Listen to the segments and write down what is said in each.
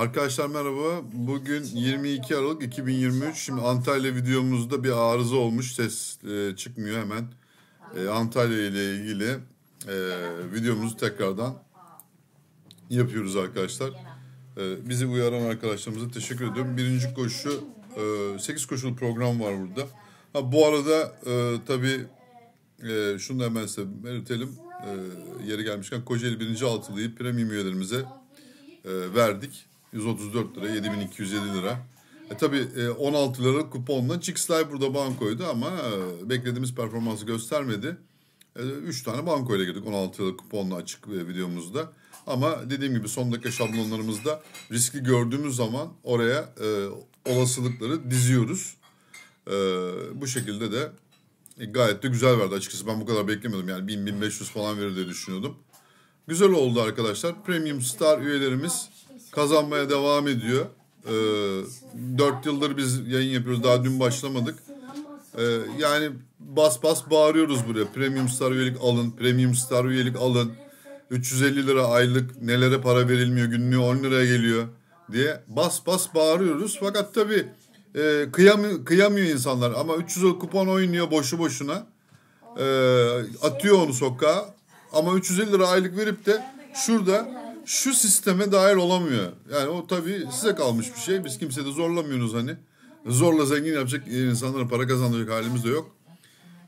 Arkadaşlar merhaba. Bugün 22 Aralık 2023. Şimdi Antalya videomuzda bir arıza olmuş. Ses e, çıkmıyor hemen. E, Antalya ile ilgili e, videomuzu tekrardan yapıyoruz arkadaşlar. E, bizi uyaran arkadaşlarımıza teşekkür ediyorum. Birinci koşu e, 8 koşulu program var burada. Ha, bu arada e, tabii e, şunu da hemen size belirtelim. E, yeri gelmişken Kocaeli birinci Altılı'yı premium üyelerimize e, verdik. 134 lira, 7207 lira. E tabii 16 e, lira kuponla Chixlay burada bankoydu ama e, beklediğimiz performansı göstermedi. 3 e, tane bankoyla ile girdik 16 lira kuponla açık videomuzda. Ama dediğim gibi son dakika şablonlarımızda riski gördüğümüz zaman oraya olasılıkları diziyoruz. Bu şekilde de gayet de güzel verdi açıkçası. Ben bu kadar beklemiyordum yani 1000-1500 falan verir diye düşünüyordum. Güzel oldu arkadaşlar. Premium Star üyelerimiz kazanmaya devam ediyor. Ee, dört 4 yıldır biz yayın yapıyoruz. Daha dün başlamadık. E, yani bas bas bağırıyoruz buraya. Premium Star üyelik alın, Premium Star üyelik alın. 350 lira aylık nelere para verilmiyor, günlüğü 10 liraya geliyor diye bas bas bağırıyoruz. Fakat tabi e, kıyamıyor, kıyamıyor insanlar ama 300 kupon oynuyor boşu boşuna. E, atıyor onu sokağa ama 350 lira aylık verip de şurada şu sisteme dahil olamıyor. Yani o tabii size kalmış bir şey. Biz kimse de zorlamıyoruz hani. Zorla zengin yapacak insanlara para kazandıracak halimiz de yok.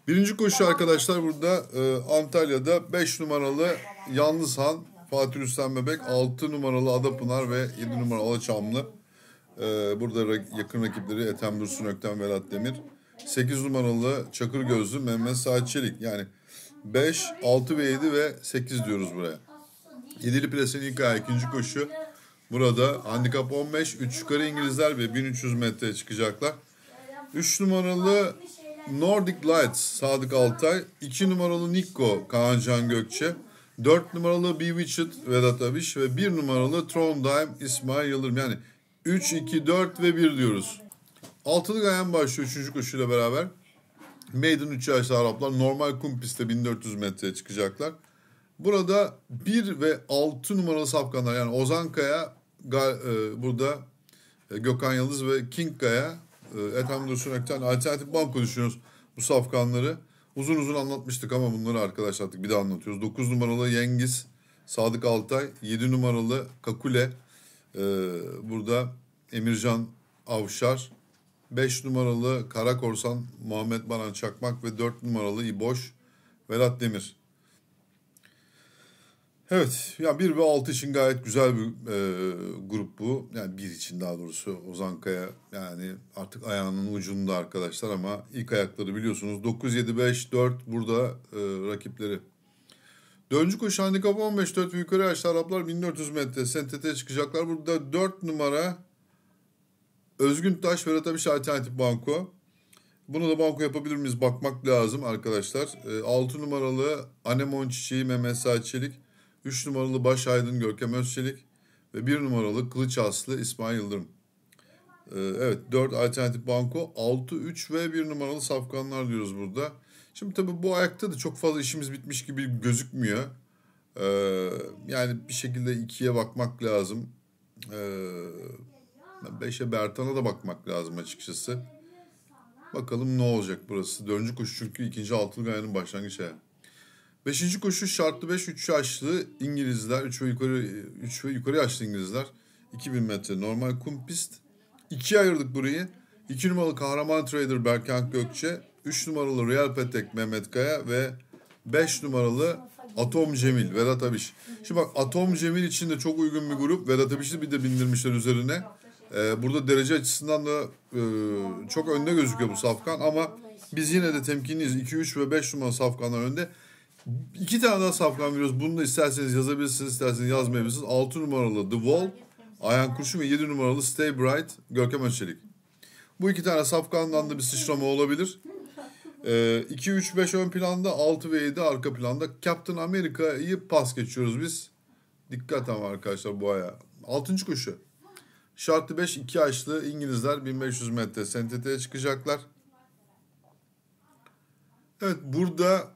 Birinci koşu arkadaşlar burada e, Antalya'da 5 numaralı Yalnız Han, Fatih Rüstem Bebek, 6 numaralı Adapınar ve 7 numaralı Alaçamlı. E, burada yakın rakipleri Ethem Dursun Ökten Velat Demir. 8 numaralı Çakır Gözlü Mehmet Saat Çelik. Yani 5, 6 ve 7 ve 8 diyoruz buraya. İdili Pres'in ilk ayağı ikinci koşu. Burada handikap 15, 3 yukarı İngilizler ve 1300 metreye çıkacaklar. 3 numaralı Nordic Lights Sadık Altay, 2 numaralı Nikko Kaan Gökçe, 4 numaralı Bewitched Vedat Abiş ve 1 numaralı Trondheim İsmail Yıldırım. Yani 3, 2, 4 ve 1 diyoruz. Altılı Gayen başlıyor 3. koşuyla beraber. Maiden 3 yaşlı Araplar normal kum pistte 1400 metreye çıkacaklar. Burada 1 ve 6 numaralı safkanlar yani Ozan Kaya e, burada e, Gökhan Yıldız ve King Kaya e, Ethem Dursunek'ten alternatif banko düşünüyoruz bu safkanları. Uzun uzun anlatmıştık ama bunları arkadaşlar artık bir daha anlatıyoruz. 9 numaralı Yengiz, Sadık Altay, 7 numaralı Kakule, burada Emircan Avşar, 5 numaralı Karakorsan Muhammed Baran Çakmak ve 4 numaralı İboş Velat Demir. Evet yani 1 ve 6 için gayet güzel bir e, grup bu. Yani 1 için daha doğrusu Ozan Kaya yani artık ayağının ucunda arkadaşlar ama ilk ayakları biliyorsunuz 9-7-5-4 burada e, rakipleri. Döncü koşu handikap 15 4 yukarı yaşlı Araplar 1400 metre sentete çıkacaklar. Burada 4 numara Özgün Taş ve Ratabiş Alternatif Banko. Bunu da banko yapabilir miyiz bakmak lazım arkadaşlar. E, 6 numaralı Anemon Çiçeği Mehmet Saat Çelik. 3 numaralı Baş Aydın Görkem Özçelik ve 1 numaralı Kılıç Aslı İsmail Yıldırım. Ee, evet 4 alternatif banko 6, 3 ve 1 numaralı safkanlar diyoruz burada. Şimdi tabii bu ayakta da çok fazla işimiz bitmiş gibi gözükmüyor. Ee, yani bir şekilde 2'ye bakmak lazım. Ee, 5'e Bertan'a da bakmak lazım açıkçası. Bakalım ne olacak burası. Dördüncü koşu çünkü ikinci altılı gayanın başlangıç ayağı. Beşinci koşu şartlı 5 üç yaşlı İngilizler, 3 ve yukarı 3 ve yukarı yaşlı İngilizler. 2000 metre normal kum pist. İkiye ayırdık burayı. 2 numaralı kahraman trader Berkant Gökçe, 3 numaralı Real Petek Mehmet Kaya ve 5 numaralı Atom Cemil, Vedat Abiş. Şimdi bak Atom Cemil için de çok uygun bir grup. Vedat Abiş'i bir de bindirmişler üzerine. Ee, burada derece açısından da e, çok önde gözüküyor bu Safkan ama biz yine de temkinliyiz. 2, 3 ve 5 numaralı safkanlar önde. İki tane daha safkan veriyoruz. Bunu da isterseniz yazabilirsiniz, isterseniz yazmayabilirsiniz. 6 numaralı The Wall, Ayhan Kurşun ve 7 numaralı Stay Bright, Görkem Önçelik. Bu iki tane safkandan da bir sıçrama olabilir. Ee, 2, 3, 5 ön planda, 6 ve 7 arka planda. Captain America'yı pas geçiyoruz biz. Dikkat ama arkadaşlar bu aya. 6. koşu. Şartlı 5, 2 yaşlı İngilizler 1500 metre senteteye çıkacaklar. Evet burada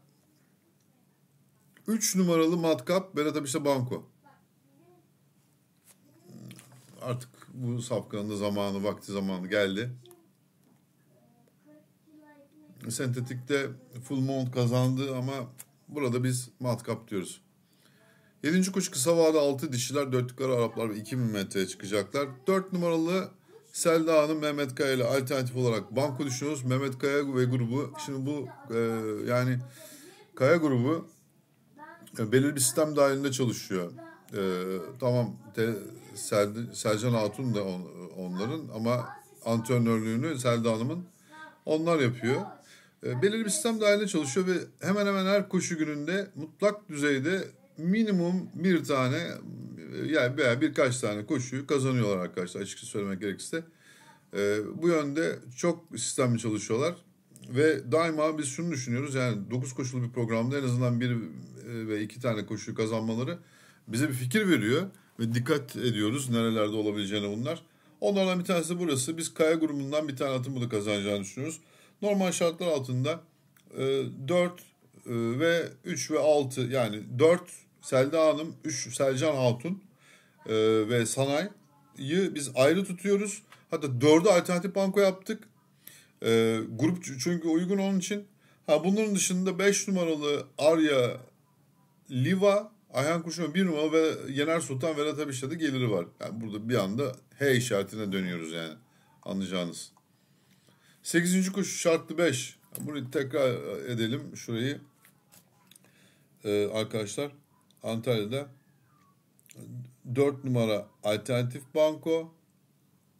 3 numaralı matkap Berat Abiş'te banko. Artık bu sapkanın da zamanı, vakti zamanı geldi. Sentetikte full mount kazandı ama burada biz matkap diyoruz. 7. kuş kısa vade 6 dişiler, 4 yukarı Araplar ve 2000 metreye çıkacaklar. 4 numaralı Selda Hanım Mehmet Kaya ile alternatif olarak banko düşünüyoruz. Mehmet Kaya ve grubu. Şimdi bu e, yani Kaya grubu belirli bir sistem dahilinde çalışıyor. E, tamam te, Sel, Selcan Hatun da on, onların ama antrenörlüğünü Selda Hanım'ın onlar yapıyor. E, belirli bir sistem dahilinde çalışıyor ve hemen hemen her koşu gününde mutlak düzeyde minimum bir tane yani veya birkaç tane koşuyu kazanıyorlar arkadaşlar açıkçası söylemek gerekirse. E, bu yönde çok sistemli çalışıyorlar. Ve daima biz şunu düşünüyoruz yani 9 koşulu bir programda en azından bir e, ve iki tane koşuyu kazanmaları bize bir fikir veriyor ve dikkat ediyoruz nerelerde olabileceğine bunlar. Onlardan bir tanesi burası. Biz kaya grubundan bir tane atın bunu kazanacağını düşünüyoruz. Normal şartlar altında 4 e, e, ve 3 ve 6 yani 4 Selda Hanım, 3 Selcan Hatun ve Sanay'ı biz ayrı tutuyoruz. Hatta 4'ü alternatif banko yaptık. E, grup çünkü uygun onun için. Ha bunların dışında 5 numaralı Arya Liva, Ayhan Kuşman 1 numaralı ve Yener Sultan Vedat Abiş'te de geliri var. Yani burada bir anda H işaretine dönüyoruz yani. Anlayacağınız. 8. kuş şartlı 5. Bunu tekrar edelim şurayı. Ee, arkadaşlar Antalya'da 4 numara Alternatif Banko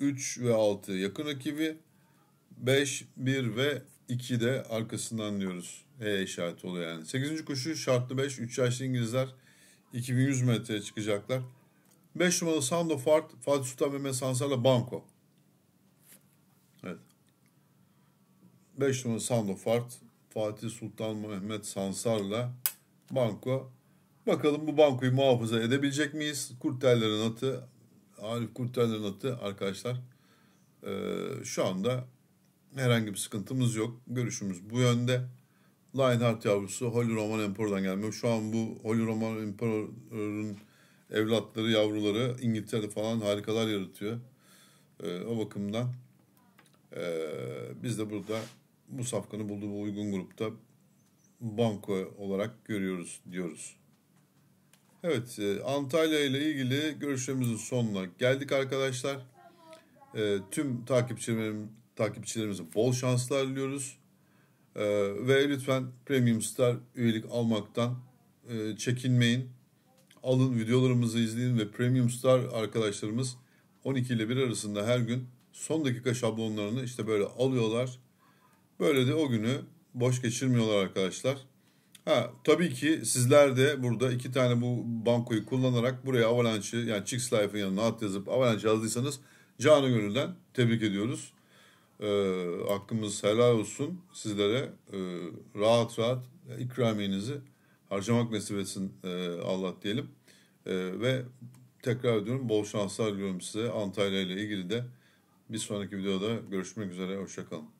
3 ve 6 yakın rakibi 5, 1 ve 2 de arkasından diyoruz. E işareti oluyor yani. 8. koşu şartlı 5. 3 yaşlı İngilizler 2100 metreye çıkacaklar. 5 numaralı Sound of Art Fatih Sultan Mehmet Sansar'la Banko. Evet. 5 numaralı Sound of Art Fatih Sultan Mehmet Sansar'la Banko. Bakalım bu bankoyu muhafaza edebilecek miyiz? Kurtellerin atı, Arif Kurtellerin atı arkadaşlar. Ee, şu anda herhangi bir sıkıntımız yok. Görüşümüz bu yönde. Lionheart yavrusu Holy Roman Emperor'dan gelmiyor. Şu an bu Holy Roman Emperor'un evlatları, yavruları İngiltere'de falan harikalar yaratıyor. Ee, o bakımdan ee, biz de burada bu safkanı bulduğu bu uygun grupta banko olarak görüyoruz diyoruz. Evet e, Antalya ile ilgili görüşlerimizin sonuna geldik arkadaşlar. Ee, tüm takipçilerim takipçilerimize bol şanslar diliyoruz. Ee, ve lütfen Premium Star üyelik almaktan e, çekinmeyin. Alın videolarımızı izleyin ve Premium Star arkadaşlarımız 12 ile 1 arasında her gün son dakika şablonlarını işte böyle alıyorlar. Böyle de o günü boş geçirmiyorlar arkadaşlar. Ha, tabii ki sizler de burada iki tane bu bankoyu kullanarak buraya Avalanche'ı yani Chicks Life'ın yanına at yazıp Avalanche yazdıysanız canı gönülden tebrik ediyoruz. E, hakkımız helal olsun sizlere e, rahat rahat ikramiyenizi harcamak nasip etsin e, Allah diyelim. E, ve tekrar ediyorum bol şanslar diliyorum size Antalya ile ilgili de. Bir sonraki videoda görüşmek üzere hoşçakalın.